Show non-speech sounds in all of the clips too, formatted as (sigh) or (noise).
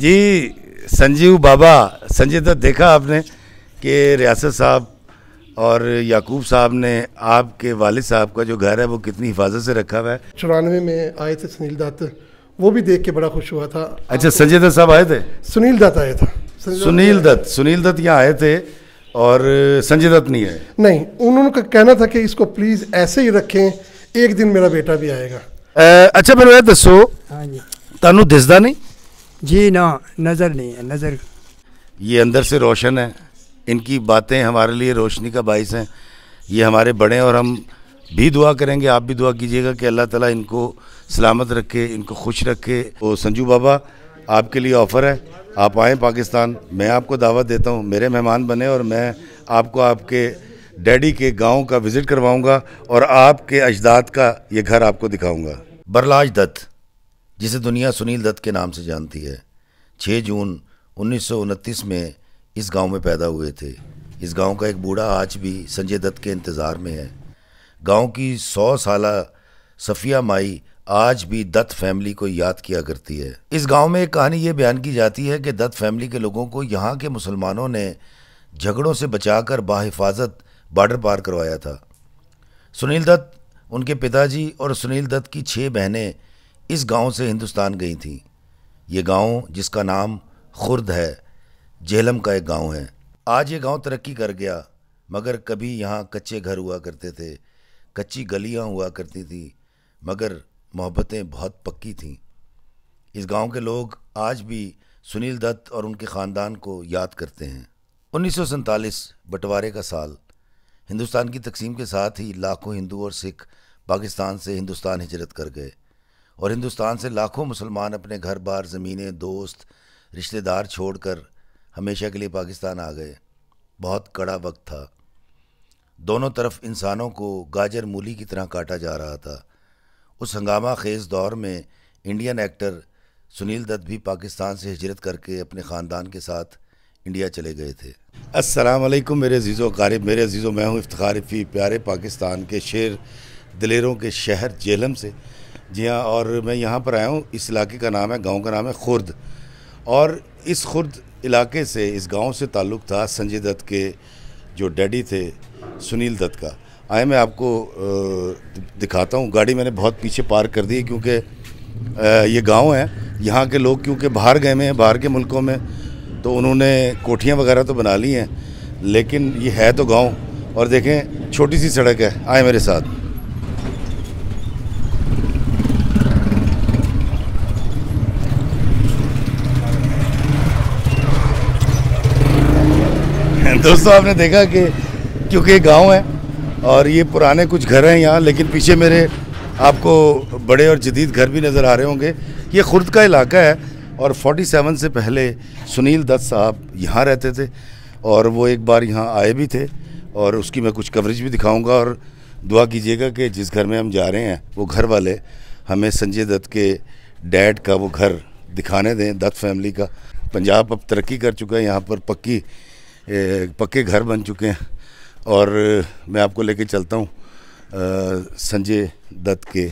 जी संजीव बाबा संजय दत्त देखा आपने कि रियासत साहब और याकूब साहब ने आपके वालिद साहब का जो घर है वो कितनी हिफाजत से रखा हुआ है चौरानवे में आए थे सुनील दत्त वो भी देख के बड़ा खुश हुआ था अच्छा संजय दत्त साहब आए थे सुनील दत्त आया था सुनील दत्त सुनील दत्त यहाँ आए थे और संजय दत्त नहीं आए नहीं उन्होंने कहना था कि इसको प्लीज़ ऐसे ही रखें एक दिन मेरा बेटा भी आएगा अच्छा मैं दसो हाँ तहू दिसदा नहीं जी ना नज़र नहीं है नज़र ये अंदर से रोशन है इनकी बातें हमारे लिए रोशनी का बायस हैं ये हमारे बड़े हैं और हम भी दुआ करेंगे आप भी दुआ कीजिएगा कि अल्लाह ताला इनको सलामत रखे इनको खुश रखे तो संजू बाबा आपके लिए ऑफ़र है आप आए पाकिस्तान मैं आपको दावत देता हूँ मेरे मेहमान बने और मैं आपको आपके डैडी के गांव का विज़िट करवाऊँगा और आपके अजदाद का ये घर आपको दिखाऊँगा बरलाज दत्त जिसे दुनिया सुनील दत्त के नाम से जानती है 6 जून उन्नीस में इस गांव में पैदा हुए थे इस गांव का एक बूढ़ा आज भी संजय दत्त के इंतज़ार में है गांव की सौ साल सफ़िया माई आज भी दत्त फैमिली को याद किया करती है इस गांव में एक कहानी ये बयान की जाती है कि दत्त फैमिली के लोगों को यहाँ के मुसलमानों ने झगड़ों से बचाकर बाहिफाजत बॉर्डर पार करवाया था सुनील दत्त उनके पिताजी और सुनील दत्त की छः बहनें इस गांव से हिंदुस्तान गई थी ये गांव जिसका नाम खुर्द है जेलम का एक गांव है आज ये गांव तरक्की कर गया मगर कभी यहाँ कच्चे घर हुआ करते थे कच्ची गलियाँ हुआ करती थी मगर मोहब्बतें बहुत पक्की थी इस गांव के लोग आज भी सुनील दत्त और उनके ख़ानदान को याद करते हैं उन्नीस बंटवारे का साल हिंदुस्तान की तकसीम के साथ ही लाखों हिंदू और सिख पाकिस्तान से हिंदुस्तान हिजरत कर गए और हिंदुस्तान से लाखों मुसलमान अपने घर बार ज़मीनें दोस्त रिश्तेदार छोड़कर हमेशा के लिए पाकिस्तान आ गए बहुत कड़ा वक्त था दोनों तरफ इंसानों को गाजर मूली की तरह काटा जा रहा था उस हंगामा खेज दौर में इंडियन एक्टर सुनील दत्त भी पाकिस्तान से हिजरत करके अपने ख़ानदान के साथ इंडिया चले गए थे असलम मेरे अजीज़ो कारिब मेरे अजीज़ो मैं हूँ इफ्तारफ़ी प्यारे पाकिस्तान के शेर दिलेरों के शहर जेलम से जी हाँ और मैं यहाँ पर आया हूँ इस इलाके का नाम है गांव का नाम है खुर्द और इस खुर्द इलाके से इस गांव से ताल्लुक़ था संजय दत्त के जो डैडी थे सुनील दत्त का आए मैं आपको दिखाता हूँ गाड़ी मैंने बहुत पीछे पार्क कर दी क्योंकि ये गांव है यहाँ के लोग क्योंकि बाहर गए हुए हैं बाहर के मुल्कों में तो उन्होंने कोठियाँ वगैरह तो बना ली हैं लेकिन ये है तो गाँव और देखें छोटी सी सड़क है आए मेरे साथ (laughs) दोस्तों आपने देखा कि क्योंकि ये गाँव है और ये पुराने कुछ घर हैं यहाँ लेकिन पीछे मेरे आपको बड़े और जदीद घर भी नज़र आ रहे होंगे ये खुर्द का इलाका है और 47 से पहले सुनील दत्त साहब यहाँ रहते थे और वो एक बार यहाँ आए भी थे और उसकी मैं कुछ कवरेज भी दिखाऊंगा और दुआ कीजिएगा कि जिस घर में हम जा रहे हैं वो घर वाले हमें संजय दत्त के डैड का वो घर दिखाने दें दत्त फैमिली का पंजाब अब तरक्की कर चुका है यहाँ पर पक्की पक्के घर बन चुके हैं और मैं आपको लेके चलता हूँ संजय दत्त के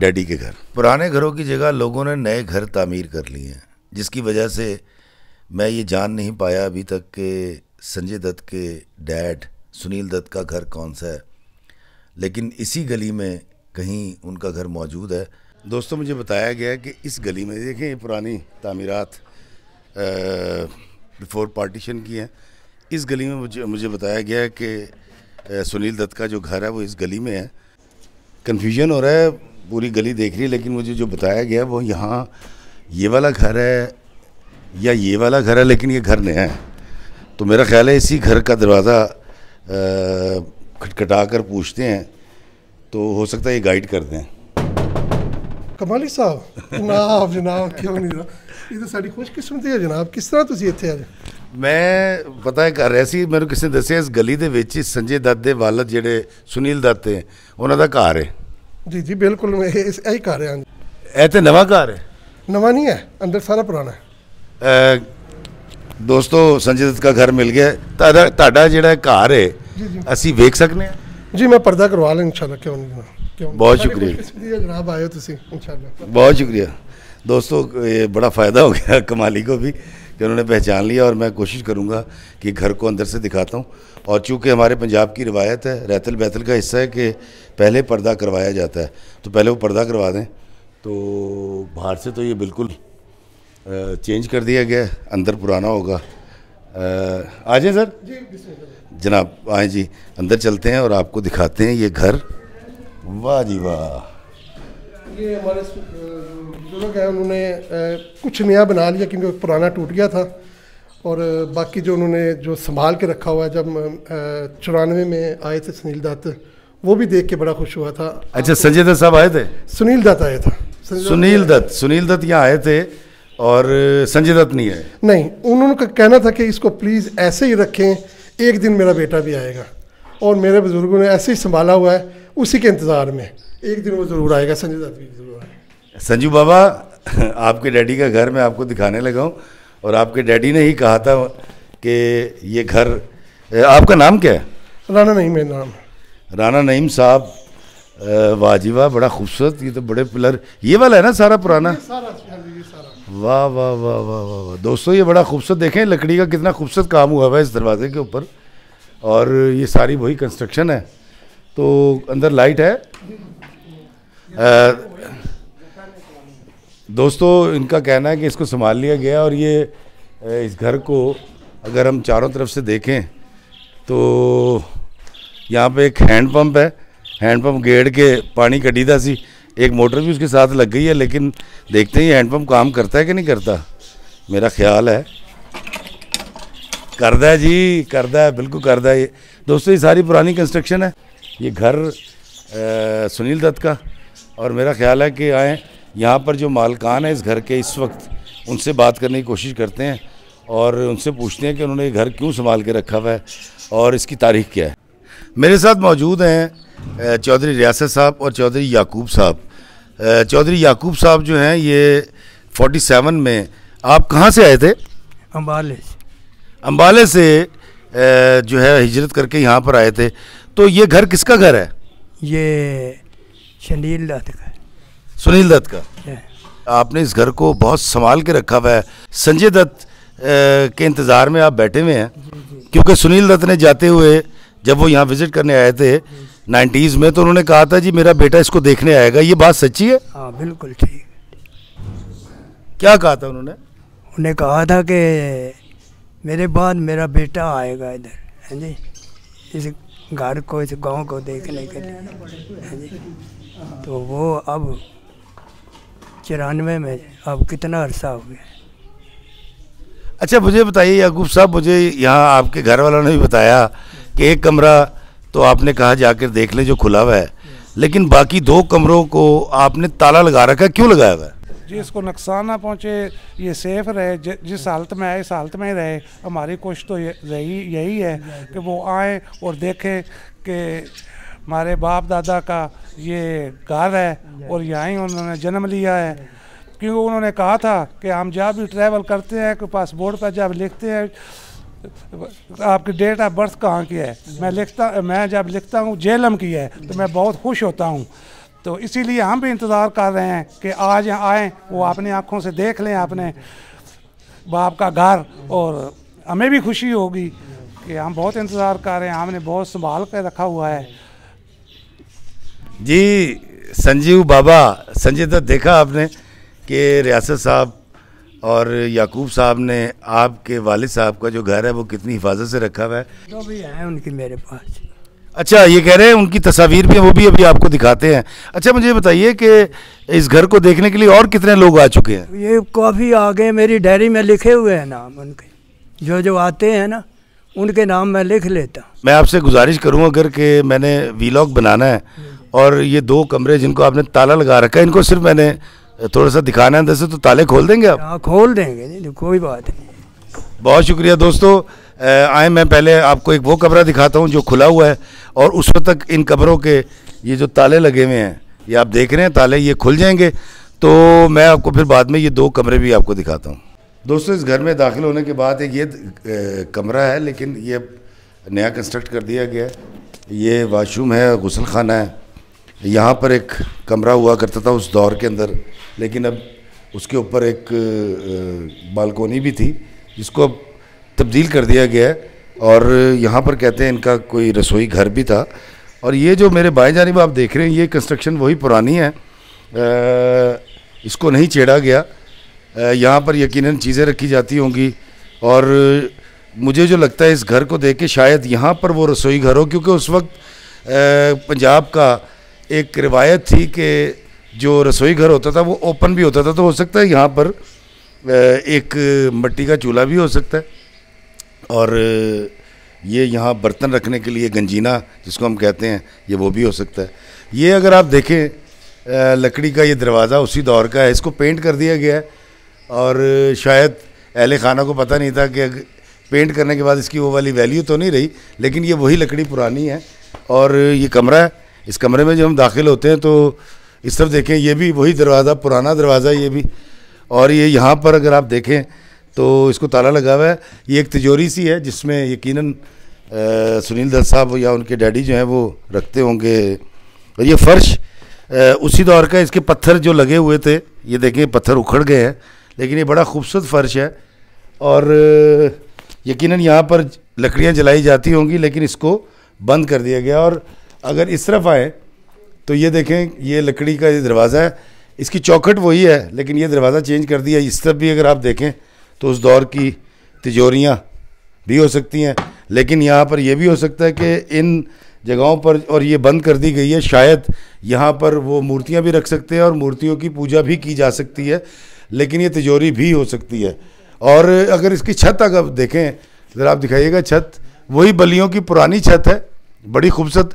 डैडी के घर पुराने घरों की जगह लोगों ने नए घर तामीर कर लिए हैं जिसकी वजह से मैं ये जान नहीं पाया अभी तक कि संजय दत्त के डैड सुनील दत्त का घर कौन सा है लेकिन इसी गली में कहीं उनका घर मौजूद है दोस्तों मुझे बताया गया कि इस गली में देखें ये पुरानी तमीरत बिफोर पार्टीशन की हैं इस गली में मुझे मुझे बताया गया कि सुनील दत्त का जो घर है वो इस गली में है कन्फ्यूजन हो रहा है पूरी गली देख रही है लेकिन मुझे जो बताया गया वो यहाँ ये वाला घर है या ये वाला घर है लेकिन ये घर नया है तो मेरा ख्याल है इसी घर का दरवाज़ा खटखटा कर पूछते हैं तो हो सकता है ये गाइड कर दें कमाली साहब (laughs) जनाब जनाब क्यों नहीं ਇਹ ਤਾਂ ਸਾਡੀ ਖੁਸ਼ਕਿਸਮਤੀ ਮੈਂ ਪਤਾ ਕਰ ਰਿਹਾ ਸੀ ਮੈਨੂੰ ਕਿਸੇ ਨੇ ਦੱਸਿਆ ਇਸ ਗਲੀ ਦੇ ਵਿੱਚ ਹੀ ਸੰਜੇ ਦੱਤ ਦੇ ਵਾਲਦ ਜਿਹੜੇ ਸੁਨੀਲ ਦੱਤ ਹੈ ਉਹਨਾਂ ਦਾ ਘਰ ਹੈ ਜੀ ਜੀ ਬਿਲਕੁਲ ਇਹ ਇਸ ਇਹੀ ਕਰ ਰਿਹਾ ਇਹ ਤੇ ਨਵਾਂ ਘਰ ਹੈ ਨਵਾਂ ਨਹੀਂ ਹੈ ਅੰਦਰ ਸਾਰਾ ਪੁਰਾਣਾ ਹੈ ਦੋਸਤੋ ਸੰਜੇ ਦੱਤ ਦਾ ਘਰ ਮਿਲ ਗਿਆ ਤੁਹਾਡਾ ਤੁਹਾਡਾ ਜਿਹੜਾ ਘਰ ਹੈ ਅਸੀਂ ਵੇਖ ਸਕਨੇ ਹਾਂ ਜੀ ਮੈਂ ਪਰਦਾ ਕਰਵਾ ਲਾਂ ਇਨਸ਼ਾਅੱਲਾ ਕਿਉਂ ਨਹੀਂ ਬਹੁਤ ਸ਼ੁਕਰੀਆ ਜਨਾਬ ਆਇਓ ਤੁਸੀਂ ਇਨਸ਼ਾਅੱਲਾ ਬਹੁਤ ਸ਼ੁਕਰੀਆ ਦੋਸਤੋ ਇਹ ਬੜਾ ਫਾਇਦਾ ਹੋ ਗਿਆ ਕਮਾਲੀ ਕੋ ਵੀ कि उन्होंने पहचान लिया और मैं कोशिश करूँगा कि घर को अंदर से दिखाता हूँ और चूँकि हमारे पंजाब की रिवायत है रैतल बैतल का हिस्सा है कि पहले पर्दा करवाया जाता है तो पहले वो पर्दा करवा दें तो बाहर से तो ये बिल्कुल चेंज कर दिया गया अंदर पुराना होगा आ जाए सर जनाब आए जी अंदर चलते हैं और आपको दिखाते हैं ये घर वाह जी वाह ये हमारे बुजुर्ग हैं उन्होंने कुछ नया बना लिया क्योंकि पुराना टूट गया था और बाकी जो उन्होंने जो संभाल के रखा हुआ है जब चौरानवे में आए थे सुनील दत्त वो भी देख के बड़ा खुश हुआ था अच्छा संजय दत्त साहब आए थे सुनील दत्त आया था सुनील दत्त सुनील दत्त यहाँ आए थे और संजय दत्त नहीं आए नहीं उन्होंने कहना था कि इसको प्लीज़ ऐसे ही रखें एक दिन मेरा बेटा भी आएगा और मेरे बुज़ुर्गों ने ऐसे ही संभाला हुआ है उसी के इंतज़ार में एक दिन वो जरूर आएगा संजू दत्त भी जरूर आएगा संजू बाबा (laughs) आपके डैडी का घर मैं आपको दिखाने लगा हूँ और आपके डैडी ने ही कहा था कि ये घर आपका नाम क्या है राना नईम मेरा नाम राना नईम साहब वाजिबा बड़ा खूबसूरत ये तो बड़े पिलर ये वाला है ना सारा पुराना हाँ वाह वाह वाह वाह वाह वाह दोस्तों ये बड़ा खूबसूरत देखें लकड़ी का कितना खूबसूरत काम हुआ हुआ है इस दरवाज़े के ऊपर और ये सारी वही कंस्ट्रक्शन है तो अंदर लाइट है दोस्तों इनका कहना है कि इसको संभाल लिया गया और ये इस घर को अगर हम चारों तरफ से देखें तो यहाँ पे एक हैंड पंप है हैंड पंप गेड़ के पानी कटीदा सी एक मोटर भी उसके साथ लग गई है लेकिन देखते हैं हैंड पंप काम करता है कि नहीं करता मेरा ख्याल है करता है जी करता है बिल्कुल करता है ये दोस्तों ये सारी पुरानी कंस्ट्रक्शन है ये घर आ, सुनील दत्त का और मेरा ख्याल है कि आए यहाँ पर जो मालकान हैं इस घर के इस वक्त उनसे बात करने की कोशिश करते हैं और उनसे पूछते हैं कि उन्होंने घर क्यों संभाल के रखा हुआ है और इसकी तारीख क्या है मेरे साथ मौजूद हैं चौधरी रियासत साहब और चौधरी याकूब साहब चौधरी याकूब साहब जो हैं ये 47 में आप कहाँ से आए थे अम्बाले से अम्बाले से जो है हिजरत करके यहाँ पर आए थे तो ये घर किसका घर है ये सुनील दत्त का सुनील दत्त का आपने इस घर को बहुत संभाल के रखा हुआ है संजय दत्त के इंतज़ार में आप बैठे हुए हैं क्योंकि सुनील दत्त ने जाते हुए जब वो यहाँ विजिट करने आए थे नाइन्टीज़ में तो उन्होंने कहा था जी मेरा बेटा इसको देखने आएगा ये बात सच्ची है हाँ बिल्कुल ठीक क्या कहा था उन्होंने उन्हें कहा था कि मेरे बाद मेरा बेटा आएगा इधर है हाँ जी इस घर को इस गांव को देखने के लिए हाँ तो वो अब चौरानवे में अब कितना अरसा हो गया अच्छा मुझे बताइए याकूब साहब मुझे यहाँ आपके घर वालों ने भी बताया कि एक कमरा तो आपने कहा जाकर देख लें जो खुला हुआ है लेकिन बाकी दो कमरों को आपने ताला लगा रखा क्यों लगाया हुआ है जिसको नुकसान ना पहुँचे ये सेफ़ रहे जिस हाँ। हालत में आए इस हालत में ही रहे हमारी कोशिश तो यही यही है कि वो आए और देखें कि हमारे बाप दादा का ये घर है और यहाँ ही उन्होंने जन्म लिया है क्योंकि उन्होंने कहा था कि हम जहाँ भी ट्रैवल करते हैं कि पासपोर्ट पर जब लिखते हैं आपकी डेट ऑफ बर्थ कहाँ की है मैं लिखता मैं जब लिखता हूँ जेलम की है तो मैं बहुत खुश होता हूँ तो इसीलिए हम भी इंतज़ार कर रहे हैं कि आज आएँ वो अपनी आँखों से देख लें अपने बाप का घर और हमें भी खुशी होगी कि हम बहुत इंतज़ार कर रहे हैं हमने बहुत संभाल कर रखा हुआ है जी संजीव बाबा संजय दत्त तो देखा आपने कि रियासत साहब और याकूब साहब ने आपके वालिद साहब का जो घर है वो कितनी हिफाजत से रखा हुआ है जो भी है उनकी मेरे पास अच्छा ये कह रहे हैं उनकी तस्वीर भी वो भी अभी आपको दिखाते हैं अच्छा मुझे बताइए कि इस घर को देखने के लिए और कितने लोग आ चुके हैं ये काफ़ी आ गए मेरी डायरी में लिखे हुए हैं नाम उनके जो जो आते हैं ना उनके नाम मैं लिख लेता मैं आपसे गुजारिश करूँगा अगर कि मैंने वीलॉग बनाना है और ये दो कमरे जिनको आपने ताला लगा रखा है इनको सिर्फ मैंने थोड़ा सा दिखाना है से तो ताले खोल देंगे आप हाँ खोल देंगे तो कोई बात नहीं बहुत शुक्रिया दोस्तों आए मैं पहले आपको एक वो कमरा दिखाता हूँ जो खुला हुआ है और उस तक इन कमरों के ये जो ताले लगे हुए हैं ये आप देख रहे हैं ताले ये खुल जाएंगे तो मैं आपको फिर बाद में ये दो कमरे भी आपको दिखाता हूँ दोस्तों इस घर में दाखिल होने के बाद एक ये कमरा है लेकिन ये नया कंस्ट्रक्ट कर दिया गया है ये वाशरूम है गसल खाना है यहाँ पर एक कमरा हुआ करता था उस दौर के अंदर लेकिन अब उसके ऊपर एक बालकोनी भी थी जिसको अब तब्दील कर दिया गया है और यहाँ पर कहते हैं इनका कोई रसोई घर भी था और ये जो मेरे बाएं जानब आप देख रहे हैं ये कंस्ट्रक्शन वही पुरानी है आ, इसको नहीं छेड़ा गया यहाँ पर यकीनन चीज़ें रखी जाती होंगी और मुझे जो लगता है इस घर को देख के शायद यहाँ पर वो रसोई घर हो क्योंकि उस वक्त पंजाब का एक रिवायत थी कि जो रसोई घर होता था वो ओपन भी होता था तो हो सकता है यहाँ पर एक मट्टी का चूल्हा भी हो सकता है और ये यहाँ बर्तन रखने के लिए गंजीना जिसको हम कहते हैं ये वो भी हो सकता है ये अगर आप देखें लकड़ी का ये दरवाज़ा उसी दौर का है इसको पेंट कर दिया गया है और शायद अहल खाना को पता नहीं था कि पेंट करने के बाद इसकी वो वाली वैल्यू तो नहीं रही लेकिन ये वही लकड़ी पुरानी है और ये कमरा है इस कमरे में जब हम दाखिल होते हैं तो इस तरफ देखें ये भी वही दरवाज़ा पुराना दरवाज़ा ये भी और ये यहाँ पर अगर आप देखें तो इसको ताला लगा हुआ है ये एक तिजोरी सी है जिसमें यकीन सुनील दत्त साहब या उनके डैडी जो हैं वो रखते होंगे और ये फ़र्श उसी दौर का इसके पत्थर जो लगे हुए थे ये देखें पत्थर उखड़ गए हैं लेकिन ये बड़ा खूबसूरत फ़र्श है और यकीनन यहाँ पर लकड़ियाँ जलाई जाती होंगी लेकिन इसको बंद कर दिया गया और अगर इस तरफ आए तो ये देखें ये लकड़ी का ये दरवाज़ा है इसकी चौखट वही है लेकिन ये दरवाज़ा चेंज कर दिया इस तरफ भी अगर आप देखें तो उस दौर की तिजोरियाँ भी हो सकती हैं लेकिन यहाँ पर यह भी हो सकता है कि इन जगहों पर और ये बंद कर दी गई है शायद यहाँ पर वो मूर्तियाँ भी रख सकते हैं और मूर्तियों की पूजा भी की जा सकती है लेकिन ये तिजोरी भी हो सकती है और अगर इसकी छत अगर देखें ज़रा आप दिखाइएगा छत वही बलियों की पुरानी छत है बड़ी खूबसूरत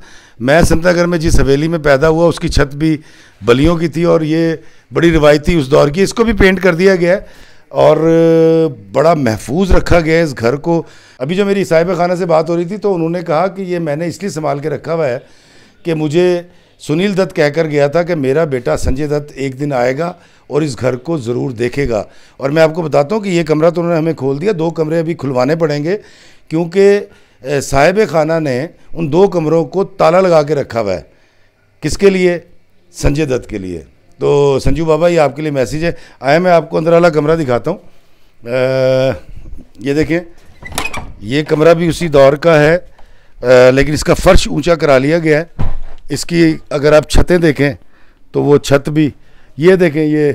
मैं संतागर में जिस हवेली में पैदा हुआ उसकी छत भी बलियों की थी और ये बड़ी रिवायती उस दौर की इसको भी पेंट कर दिया गया है और बड़ा महफूज रखा गया है इस घर को अभी जो मेरी साहिब खाना से बात हो रही थी तो उन्होंने कहा कि ये मैंने इसलिए संभाल के रखा हुआ है कि मुझे सुनील दत्त कहकर गया था कि मेरा बेटा संजय दत्त एक दिन आएगा और इस घर को ज़रूर देखेगा और मैं आपको बताता हूँ कि ये कमरा तो उन्होंने हमें खोल दिया दो कमरे अभी खुलवाने पड़ेंगे क्योंकि साहिब खाना ने उन दो कमरों को ताला लगा के रखा हुआ है किसके लिए संजय दत्त के लिए तो संजू बाबा ये आपके लिए मैसेज है आया मैं आपको अंदर वाला कमरा दिखाता हूँ ये देखें ये कमरा भी उसी दौर का है आ, लेकिन इसका फ़र्श ऊंचा करा लिया गया है इसकी अगर आप छतें देखें तो वो छत भी ये देखें ये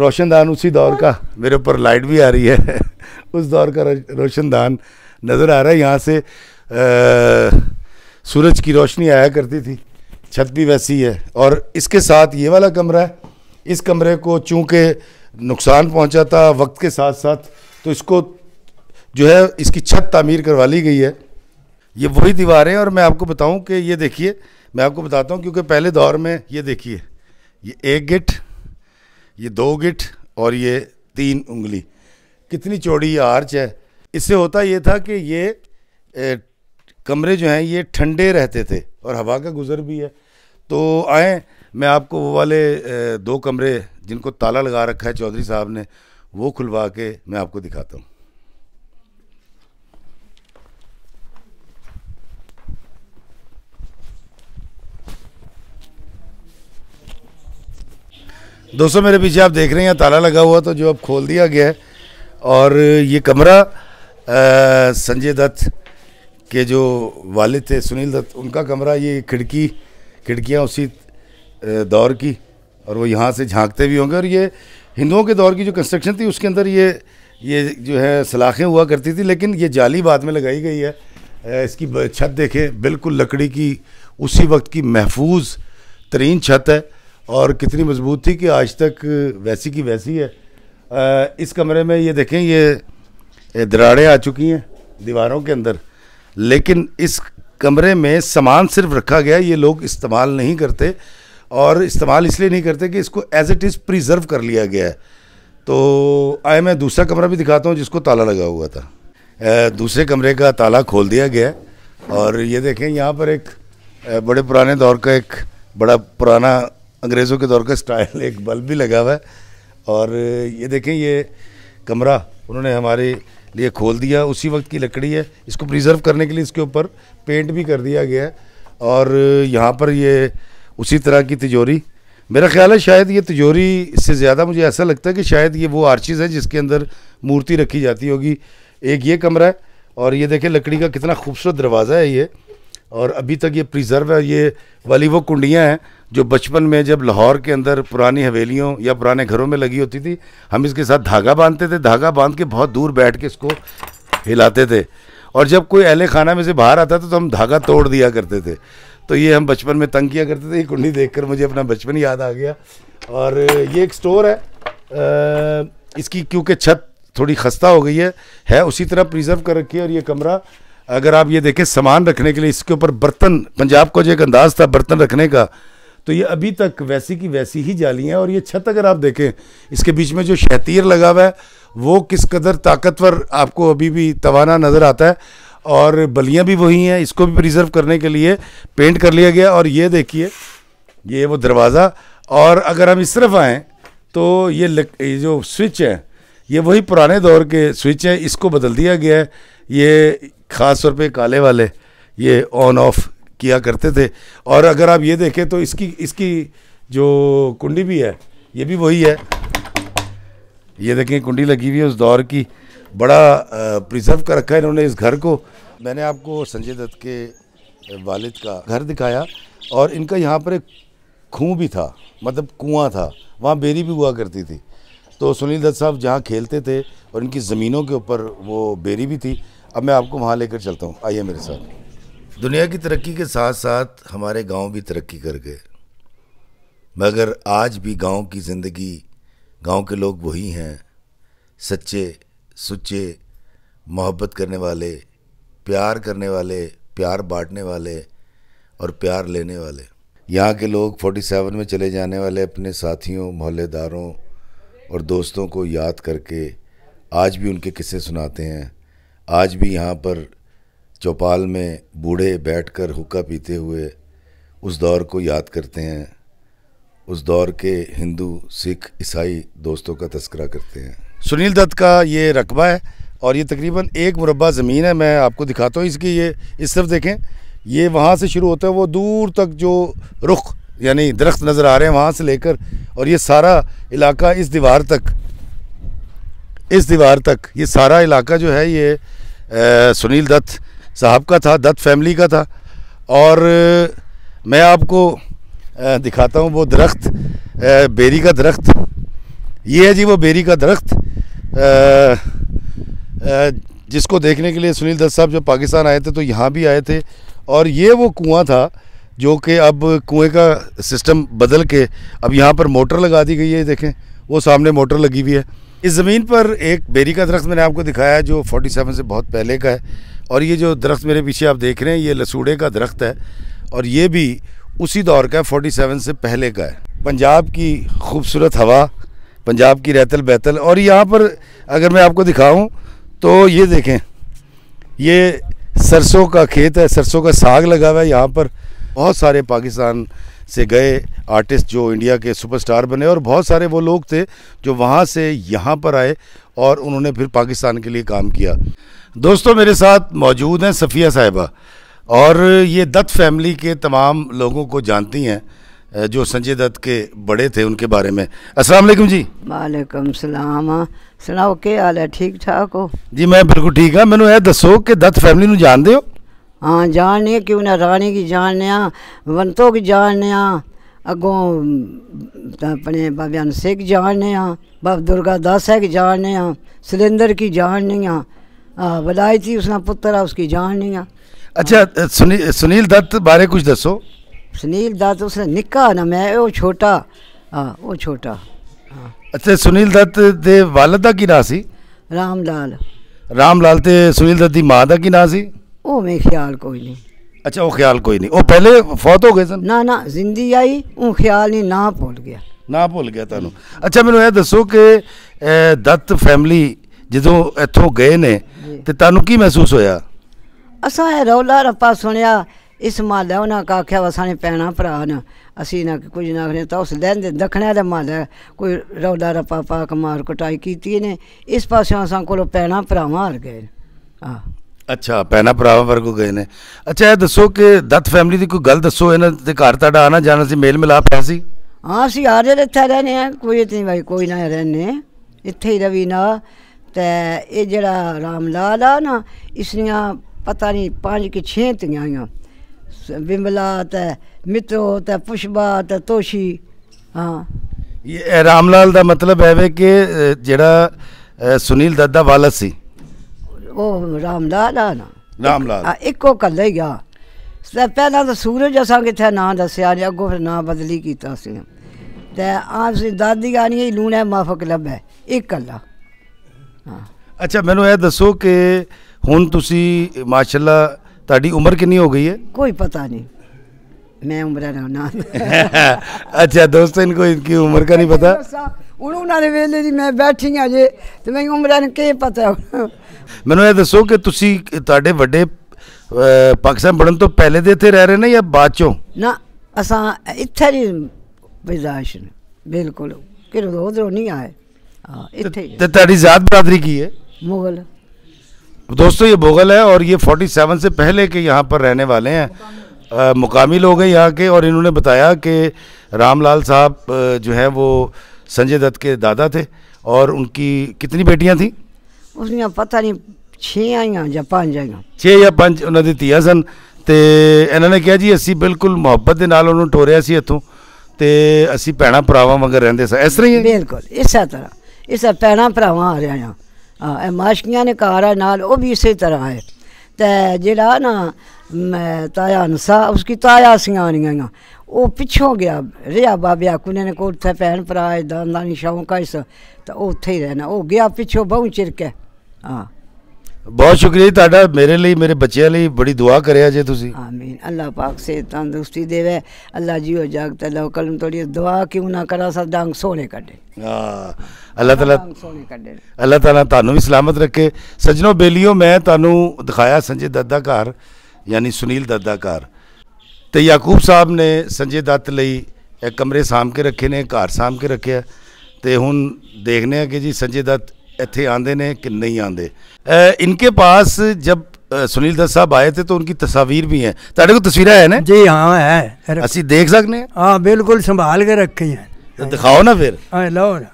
रोशनदान उसी दौर का मेरे ऊपर लाइट भी आ रही है (laughs) उस दौर का रोशनदान नज़र आ रहा है यहाँ से आ, सूरज की रोशनी आया करती थी छत भी वैसी है और इसके साथ ये वाला कमरा है इस कमरे को चूँकि नुकसान पहुँचा था वक्त के साथ साथ तो इसको जो है इसकी छत तामीर करवा ली गई है ये वही दीवारें और मैं आपको बताऊं कि ये देखिए मैं आपको बताता हूं क्योंकि पहले दौर में ये देखिए ये एक गिट ये दो गिट और ये तीन उंगली कितनी चौड़ी आर्च है इससे होता ये था कि ये ए, कमरे जो हैं ये ठंडे रहते थे और हवा का गुजर भी है तो आए मैं आपको वो वाले दो कमरे जिनको ताला लगा रखा है चौधरी साहब ने वो खुलवा के मैं आपको दिखाता हूँ दोस्तों मेरे पीछे आप देख रहे हैं ताला लगा हुआ तो जो अब खोल दिया गया है और ये कमरा संजय दत्त के जो वाले थे सुनील दत्त उनका कमरा ये खिड़की खिड़कियाँ उसी दौर की और वो यहाँ से झांकते भी होंगे और ये हिंदुओं के दौर की जो कंस्ट्रक्शन थी उसके अंदर ये ये जो है सलाखें हुआ करती थी लेकिन ये जाली बाद में लगाई गई है इसकी छत देखें बिल्कुल लकड़ी की उसी वक्त की महफूज तरीन छत है और कितनी मजबूत थी कि आज तक वैसी की वैसी है इस कमरे में ये देखें ये दराड़ें आ चुकी हैं दीवारों के अंदर लेकिन इस कमरे में सामान सिर्फ रखा गया ये लोग इस्तेमाल नहीं करते और इस्तेमाल इसलिए नहीं करते कि इसको एज इट इज़ प्रिजर्व कर लिया गया है तो आए मैं दूसरा कमरा भी दिखाता हूँ जिसको ताला लगा हुआ था दूसरे कमरे का ताला खोल दिया गया है और ये देखें यहाँ पर एक बड़े पुराने दौर का एक बड़ा पुराना अंग्रेज़ों के दौर का स्टाइल एक बल्ब भी लगा हुआ है और ये देखें ये कमरा उन्होंने हमारी लिए खोल दिया उसी वक्त की लकड़ी है इसको प्रिजर्व करने के लिए इसके ऊपर पेंट भी कर दिया गया है और यहाँ पर ये उसी तरह की तिजोरी मेरा ख्याल है शायद ये तिजोरी इससे ज़्यादा मुझे ऐसा लगता है कि शायद ये वो आर्चिज़ है जिसके अंदर मूर्ति रखी जाती होगी एक ये कमरा है और ये देखें लकड़ी का कितना खूबसूरत दरवाज़ा है ये और अभी तक ये प्रिजर्व है ये वाली वो कुंडियाँ हैं जो बचपन में जब लाहौर के अंदर पुरानी हवेलियों या पुराने घरों में लगी होती थी हम इसके साथ धागा बांधते थे धागा बांध के बहुत दूर बैठ के इसको हिलाते थे और जब कोई अहले खाना में से बाहर आता था तो हम धागा तोड़ दिया करते थे तो ये हम बचपन में तंग किया करते थे ये कुंडी देख मुझे अपना बचपन याद आ गया और ये एक स्टोर है इसकी क्योंकि छत थोड़ी खस्ता हो गई है है उसी तरह प्रिजर्व कर रखी है और ये कमरा अगर आप ये देखें सामान रखने के लिए इसके ऊपर बर्तन पंजाब का जो एक अंदाज था बर्तन रखने का तो ये अभी तक वैसी की वैसी ही जाली है और ये छत अगर आप देखें इसके बीच में जो शहतीर लगा हुआ है वो किस कदर ताकतवर आपको अभी भी तवाना नज़र आता है और बलियां भी वही हैं इसको भी प्रिजर्व करने के लिए पेंट कर लिया गया और ये देखिए ये वो दरवाज़ा और अगर हम इस तरफ आएँ तो ये, ये जो स्विच है ये वही पुराने दौर के स्विच हैं इसको बदल दिया गया है ये ख़ास तौर पे काले वाले ये ऑन ऑफ किया करते थे और अगर आप ये देखें तो इसकी इसकी जो कुंडी भी है ये भी वही है ये देखें कुंडी लगी हुई है उस दौर की बड़ा प्रिजर्व कर रखा है इन्होंने इस घर को मैंने आपको संजय दत्त के वालिद का घर दिखाया और इनका यहाँ पर एक खूह भी था मतलब कुआं था वहाँ बेरी भी हुआ करती थी तो सुनील दत्त साहब जहाँ खेलते थे और इनकी ज़मीनों के ऊपर वो बेरी भी थी अब मैं आपको वहाँ लेकर चलता हूँ आइए मेरे साथ दुनिया की तरक्की के साथ साथ हमारे गांव भी तरक्की कर गए मगर आज भी गांव की ज़िंदगी गांव के लोग वही हैं सच्चे सुच्चे मोहब्बत करने वाले प्यार करने वाले प्यार बांटने वाले और प्यार लेने वाले यहाँ के लोग 47 में चले जाने वाले अपने साथियों मोहल्लेदारों और दोस्तों को याद करके आज भी उनके किस्से सुनाते हैं आज भी यहाँ पर चौपाल में बूढ़े बैठकर हुक्का पीते हुए उस दौर को याद करते हैं उस दौर के हिंदू सिख ईसाई दोस्तों का तस्करा करते हैं सुनील दत्त का ये रकबा है और ये तकरीबन एक मुरबा ज़मीन है मैं आपको दिखाता हूँ इसकी ये इस तरफ देखें ये वहाँ से शुरू होता है वो दूर तक जो रुख यानी दरख्त नज़र आ रहे हैं वहाँ से लेकर और ये सारा इलाका इस दीवार तक इस दीवार तक ये सारा इलाका जो है ये सुनील दत्त साहब का था दत्त फैमिली का था और मैं आपको दिखाता हूँ वो दरख्त बेरी का दरख्त ये है जी वो बेरी का दरख्त जिसको देखने के लिए सुनील दत्त साहब जब पाकिस्तान आए थे तो यहाँ भी आए थे और ये वो कुआं था जो कि अब कुएं का सिस्टम बदल के अब यहाँ पर मोटर लगा दी गई है देखें वो सामने मोटर लगी हुई है इस ज़मीन पर एक बेरी का दरख्त मैंने आपको दिखाया है जो 47 से बहुत पहले का है और ये जो दरख्त मेरे पीछे आप देख रहे हैं ये लसूड़े का दरख्त है और ये भी उसी दौर का है 47 से पहले का है पंजाब की खूबसूरत हवा पंजाब की रहतल बैतल और यहाँ पर अगर मैं आपको दिखाऊँ तो ये देखें ये सरसों का खेत है सरसों का साग लगा हुआ है यहाँ पर बहुत सारे पाकिस्तान से गए आर्टिस्ट जो इंडिया के सुपरस्टार बने और बहुत सारे वो लोग थे जो वहाँ से यहाँ पर आए और उन्होंने फिर पाकिस्तान के लिए काम किया दोस्तों मेरे साथ मौजूद हैं सफ़िया साहिबा और ये दत्त फैमिली के तमाम लोगों को जानती हैं जो संजय दत्त के बड़े थे उनके बारे में अस्सलाम वालेकुम जी वालेकुम सलाम सुनाओ के हाल है ठीक ठाक हो जी मैं बिल्कुल ठीक हाँ मैंने ये दसो कि दत्त फैमिली जानते हो हाँ जाने क्यों ना रानी की जानने हाँ, वंतों की जानने हाँ, अगों अपने बाबे अनसे जानने जाने हाँ, बाबा दुर्गा दास है की जानने सुरेंद्र की जाने हाँ बदाई थी उसका पुत्र है उसकी जाने अच्छा सुनी सुनील दत्त बारे कुछ दसो सुनील दत्त उसने निक्का ना मैं वो छोटा हाँ वो छोटा अच्छा सुनील दत्त ਦੇ ਵਾਲਦ का की ना ਸੀ ਰਾਮ ਲਾਲ ਰਾਮ ਲਾਲ ਤੇ ਸੁਨੀਲ ਦੱਤ ਦੀ ਮਾਂ ਦਾ ਕੀ ਨਾਂ ਸੀ ਉਹ ਮੇ ਖਿਆਲ ਕੋਈ ਨਹੀਂ ਅੱਛਾ ਉਹ ਖਿਆਲ ਕੋਈ ਨਹੀਂ ਉਹ ਪਹਿਲੇ ਫੌਤ ਹੋ ਗਏ ਸਨ ਨਾ ਨਾ ਜ਼ਿੰਦੀ ਆਈ ਉਹ ਖਿਆਲ ਨਹੀਂ ਨਾ ਭੁੱਲ ਗਿਆ ਨਾ ਭੁੱਲ ਗਿਆ ਤੁਹਾਨੂੰ ਅੱਛਾ ਮੈਨੂੰ ਇਹ ਦੱਸੋ ਕਿ ਦੱਤ ਫੈਮਿਲੀ ਜਦੋਂ ਇੱਥੋਂ ਗਏ ਨੇ ਤੇ ਤੁਹਾਨੂੰ ਕੀ ਮਹਿਸੂਸ ਹੋਇਆ ਅਸਾਂ ਇਹ ਰੌਲਾ ਰੱਪਾ ਸੁਣਿਆ ਇਸ ਮਾਲਾ ਉਹਨਾਂ ਕਾ ਆਖਿਆ ਵਸਾਂ ਨੇ ਪੈਣਾ ਭਰਾ ਨਾ ਅਸੀਂ ਨਾ ਕੁਝ ਨਾ ਕਰੇ ਤਾਂ ਉਸ ਲੈਂਦੇ ਦਖਣਾ ਦਾ ਮਾਲਾ ਕੋਈ ਰੌਲਾ ਰੱਪਾ ਪਾ ਕਮਾਰ ਕਟਾਈ ਕੀਤੀ ਨੇ ਇਸ ਪਾਸਿਓਂ ਅਸਾਂ ਕੋਲੋਂ ਪੈਣਾ ਭਰਾਵਾਂ ਹਰ ਗਏ ਆ ਅੱਛਾ ਪੈਣਾ ਭਰਾਵਾਂ ਵਰਗੂ ਗਏ ਨੇ ਅੱਛਾ ਇਹ ਦੱਸੋ ਕਿ ਦੱਤ ਫੈਮਿਲੀ ਦੀ ਕੋਈ ਗੱਲ ਦੱਸੋ ਇਹਨਾਂ ਦੇ ਘਰ ਤੁਹਾਡਾ ਆਣਾ ਜਾਣਾ ਸੀ ਮੇਲ ਮਿਲਾਪ ਹੈ ਸੀ ਹਾਂ ਅਸੀਂ ਆ ਰਹੇ ਇੱਥੇ ਰਹਿੰਦੇ ਆ ਕੋਈ ਇਤਨੀ ਵਾਰੀ ਕੋਈ ਨਾ ਰਹਿੰਦੇ ਇੱਥੇ ਹੀ ਰਵੀ ਨਾ ਤੇ ਇਹ ਜਿਹੜਾ ਰਾਮ ਲਾਲ ਆ ਨਾ ਇਸਨੀਆਂ ਪਤਾ ਨਹੀਂ ਪੰਜ ਕਿ ਛੇ ਤੀਆਂ ਆਈਆਂ ਬਿਮਲਾ ਤੇ ਮਿੱਤੋ ਤੇ ਪੁਸ਼ਬਾ ਤੇ ਤੋਸ਼ੀ ਹਾਂ ਇਹ ਰਾਮ ਲਾਲ ਦਾ ਮਤਲਬ ਹੈ ਵੇ ਕਿ ਜਿਹੜਾ ਸੁਨੀਲ ਦੱਦਾ ਵਾਲਾ ਸੀ ਉਹ ਰਾਮਲਾਲ ਆ ਨਾ ਰਾਮਲਾਲ ਆ ਇੱਕੋ ਕੱਲਾ ਹੀ ਆ ਸਭ ਪਹਿਲਾਂ ਤਾਂ ਸੂਰਜ ਅਸਾਂ ਕਿੱਥੇ ਨਾਂ ਦੱਸਿਆ ਜੇ ਅੱਗੋਂ ਫਿਰ ਨਾਂ ਬਦਲੀ ਕੀਤਾ ਸੀ ਤੇ ਆਪ ਸੀ ਦਾਦੀ ਆਣੀ ਹੀ ਲੂਣਾ ਮਾਫਕ ਲੱਭੇ ਇੱਕ ਕੱਲਾ ਹਾਂ ਅੱਛਾ ਮੈਨੂੰ ਇਹ ਦੱਸੋ ਕਿ ਹੁਣ ਤੁਸੀਂ ਮਾਸ਼ਾਅੱਲਾ ਤੁਹਾਡੀ ਉਮਰ ਕਿੰਨੀ ਹੋ ਗਈ ਹੈ ਕੋਈ ਪਤਾ ਨਹੀਂ ਮੈਂ ਉਮਰਾਂ ਦਾ ਨਾਮ ਅੱਛਾ ਦੋਸਤੋ ਕੋਈ ਇਨਕੀ ਉਮਰ ਦਾ ਨਹੀਂ ਪਤਾ ਉਹਨਾਂ ਦੇ ਵੇਲੇ ਦੀ ਮੈਂ ਬੈਠੀ ਆ ਜੇ ਤੇ ਮੈਨੂੰ ਉਮਰਾਂ ਨੂੰ ਕੀ ਪਤਾ ਹੁਣ मैं ये दसो कि तुम ते वे पाकिस्तान ਬਣਨ तो पहले ਦੇ इतने रह रहे ना या बाद चो ना असा ਇੱਥੇ ਹੀ ਬਿਜ਼ਾਇਸ਼ ਨੇ ਬਿਲਕੁਲ ਕਿ ज़ात की है मुगल दोस्तों ये मुगल है और ये 47 से पहले के यहाँ पर रहने वाले हैं मुकामी लोग हैं यहाँ के और इन्होंने बताया कि रामलाल साहब जो है वो संजय दत्त के दादा थे और उनकी कितनी बेटियाँ थीं ਉਸ ਨੇ ਪਤਾ ਨਹੀਂ 6 ਆਈਆਂ ਜਾਂ 5 ਆਈਆਂ 6 ਜਾਂ 5 ਉਹਨਾਂ ਦੀ ਧੀਆਂ ਸਨ ਤੇ ਇਹਨਾਂ ਨੇ ਕਿਹਾ ਜੀ ਅਸੀਂ ਬਿਲਕੁਲ ਮੁਹੱਬਤ ਦੇ ਨਾਲ ਉਹਨੂੰ ਟੋਰਿਆ ਸੀ ਇੱਥੋਂ ਤੇ ਅਸੀਂ ਪੈਣਾ ਭਰਾਵਾਂ ਵਾਂਗ ਰਹਿੰਦੇ ਸਾਂ ਇਸ ਤਰ੍ਹਾਂ ਹੀ ਬਿਲਕੁਲ ਇਸੇ ਤਰ੍ਹਾਂ ਇਸੇ ਪੈਣਾ ਭਰਾਵਾਂ ਆ ਰਹੇ ਆ ਇਹ ਮਾਸ਼ਕੀਆਂ ਨੇ ਘਰ ਆ ਨਾਲ ਉਹ ਵੀ ਇਸੇ ਤਰ੍ਹਾਂ ਹੈ ਤੇ ਜਿਹੜਾ ਨਾ ਤਾਇਆ ਅਨਸਾ ਉਸकी ਤਾਇਆ ਸਿਆਣੀਆਂ ਉਹ ਪਿੱਛੋਂ ਗਿਆ ਰਿਆ ਬਾਬਿਆ ਕੁਨੇ ਨੇ ਕੋਲ ਤੇ ਭੈਣ ਦਾ ਦਾਨਦਾਨੀ ਸ਼ੌਂਕਾ ਇਸ ਤਾਂ ਉੱਥੇ ਹੀ ਰਹਿਣਾ ਉਹ ਗਿਆ ਪਿੱਛੋਂ ਬਹੁ ਚਿਰ ਕੇ ਹਾਂ ਬਹੁਤ ਸ਼ੁਕਰੀਆ ਤੁਹਾਡਾ ਮੇਰੇ ਲਈ ਮੇਰੇ ਬੱਚਿਆਂ ਲਈ ਬੜੀ ਦੁਆ ਕਰਿਆ ਜੇ ਤੁਸੀਂ ਆਮੀਨ ਅੱਲਾਹ ਪਾਕ ਸੇ ਤੰਦਰੁਸਤੀ ਦੇਵੇ ਅੱਲਾਹ ਜੀ ਹੋ ਜਾਗ ਤੇ ਲੋ ਕਲਮ ਤੋੜੀ ਦੁਆ ਕਿਉਂ ਨਾ ਕਰਾ ਸਾ ਡੰਗ ਸੋਨੇ ਕੱਢੇ ਹਾਂ ਅੱਲਾਹ ਤਾਲਾ ਸੋਨੇ ਕੱਢੇ ਅੱਲਾਹ ਤਾਲਾ ਤੁਹਾਨੂੰ ਵੀ ਸਲਾਮਤ ਰੱਖੇ ਸਜਣੋ ਬੇਲੀਓ ਮੈਂ ਤੁਹਾਨੂੰ ਦਿਖਾਇਆ ਸੰਜੇ ਦਾਦਾ ਘਰ ਯਾਨੀ ਸੁਨੀਲ ਦਾਦਾ ਘਰ ਤੇ ਯਾਕੂਬ ਸਾਹਿਬ ਨੇ ਸੰਜੇ ਦੱਤ ਲਈ ਇਹ ਕਮਰੇ ਸਾਮ ਕੇ ਰੱਖੇ ਨੇ ਘਰ ਸਾਮ ਕੇ ਰੱਖਿਆ ਤੇ ਹੁਣ ਦੇਖਨੇ ਆ ਕਿ ਜੀ ਸੰਜੇ ਦੱਤ इतने आते हैं कि नहीं आते इनके पास जब सुनील दत्त साहब आए थे तो उनकी तस्वीर भी है तेरे को तस्वीर है ना जी हाँ है असं देख सकते हाँ बिल्कुल संभाल के रखी हैं तो दिखाओ ना फिर हाँ, लो ना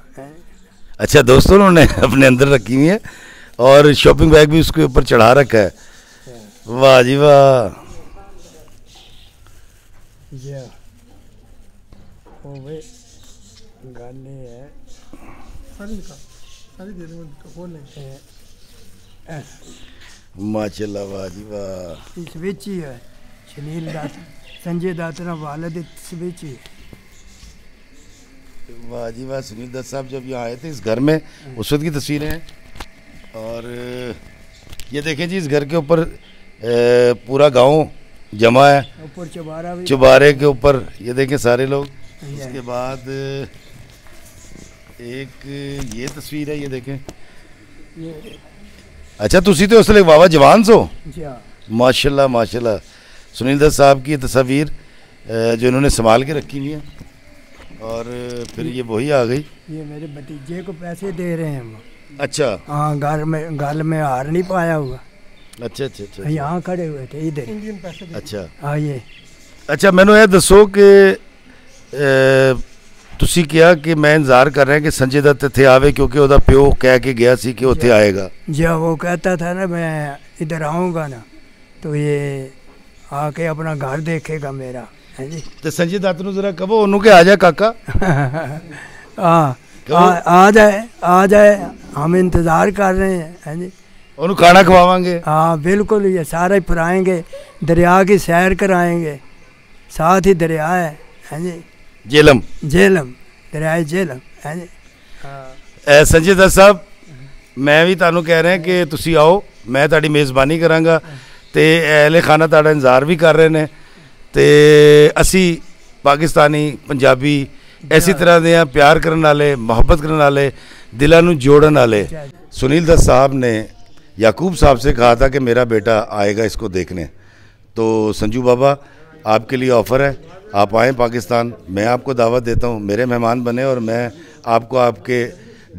अच्छा दोस्तों उन्होंने अपने अंदर रखी हुई है और शॉपिंग बैग भी उसके ऊपर चढ़ा रखा है वाह जी वाह गल है वो ही है संजय ही वाह जी वाह सुनील दत्त साहब जब यहाँ आए थे इस घर में उस वक्त की तस्वीरें हैं और ये देखें जी इस घर के ऊपर पूरा गांव जमा है ऊपर भी के ऊपर ये देखें सारे लोग हाँ हाँ उसके बाद एक ये तस्वीर है ये देखें अच्छा ਤੁਸੀਂ तो उस बाबा जवान सो हाँ। माशाल्लाह माशाल्लाह सुनील दत्त साहब की तस्वीर जो इन्होंने संभाल के रखी हुई है और फिर ये वही आ गई ये मेरे भतीजे को पैसे दे रहे हैं अच्छा हाँ घर में घर में हार नहीं पाया हुआ अच्छा अच्छा अच्छा, अच्छा। यहाँ खड़े हुए थे इधर अच्छा हाँ ये अच्छा मैंने यह दसो कि तुसी किया कि मैं इंतजार कर ਕਰ ਰਿਹਾ कि संजय दत्त ਇੱਥੇ आवे क्योंकि ਉਹਦਾ प्यो कह के गया सी कि उत्थे आएगा जी हाँ, वो कहता था ना मैं इधर आऊँगा ना तो ये आके अपना घर देखेगा मेरा है जी ਤੇ (laughs) ਸੰਜੇ दत्त ਨੂੰ ਜ਼ਰਾ ਕਹੋ ਉਹਨੂੰ ਕਿ ਆ ਜਾ ਕਾਕਾ हाँ आ, आ जाए आ जाए हम इंतज़ार कर रहे हैं जी ਉਹਨੂੰ खाना ਖਵਾਵਾਂਗੇ हाँ बिल्कुल ये सारे फराएंगे दरिया की सैर कराएंगे साथ ही दरिया है जी ਜੇਲਮ ਜੇਲਮ ਦਰਿਆਏ ਜੇਲਮ ਹਾਂ ਸੰਜੇ ਦਾ ਸਾਹਿਬ ਮੈਂ ਵੀ ਤੁਹਾਨੂੰ ਕਹਿ ਰਿਹਾ ਕਿ ਤੁਸੀਂ ਆਓ ਮੈਂ ਤੁਹਾਡੀ ਮੇਜ਼ਬਾਨੀ ਕਰਾਂਗਾ ਤੇ ਐਲੇ ਖਾਨਾ ਤੁਹਾਡਾ ਇੰਤਜ਼ਾਰ ਵੀ ਕਰ ਰਹੇ ਨੇ ਤੇ ਅਸੀਂ ਪਾਕਿਸਤਾਨੀ ਪੰਜਾਬੀ ਐਸੀ ਤਰ੍ਹਾਂ ਦੇ ਆ ਪਿਆਰ ਕਰਨ ਵਾਲੇ ਮੁਹੱਬਤ ਕਰਨ ਵਾਲੇ ਦਿਲਾਂ ਨੂੰ ਜੋੜਨ ਵਾਲੇ ਸੁਨੀਲ ਦਾ ਸਾਹਿਬ ਨੇ ਯਾਕੂਬ ਸਾਹਿਬ ਕਹਾ ਤਾ ਕਿ ਮੇਰਾ ਬੇਟਾ ਆਏਗਾ ਇਸ ਕੋ ਦੇਖਨੇ ਤੋ ਸੰਜੂ ਬਾਬਾ आपके लिए ऑफर है आप आएँ पाकिस्तान मैं आपको दावत देता हूँ मेरे मेहमान बने और मैं आपको आपके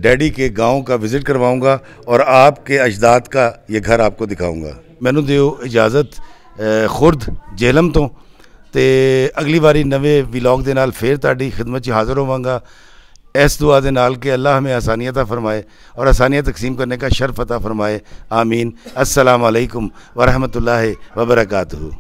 डैडी के गाँव का विज़िट करवाऊँगा और आपके अजदाद का ये घर आपको दिखाऊँगा मैंने दो इजाज़त खुर्द जेलम तो ते अगली बारी नवे विलॉग के नाल फिर ताकि खिदमत हाज़िर होवगा इस दुआ के नाल के अल्लाह हमें आसानियता फरमाए और आसानियाँ तकसीम करने का शर्फ अता फरमाए आमीन असलकम वरहमत ला वबरकू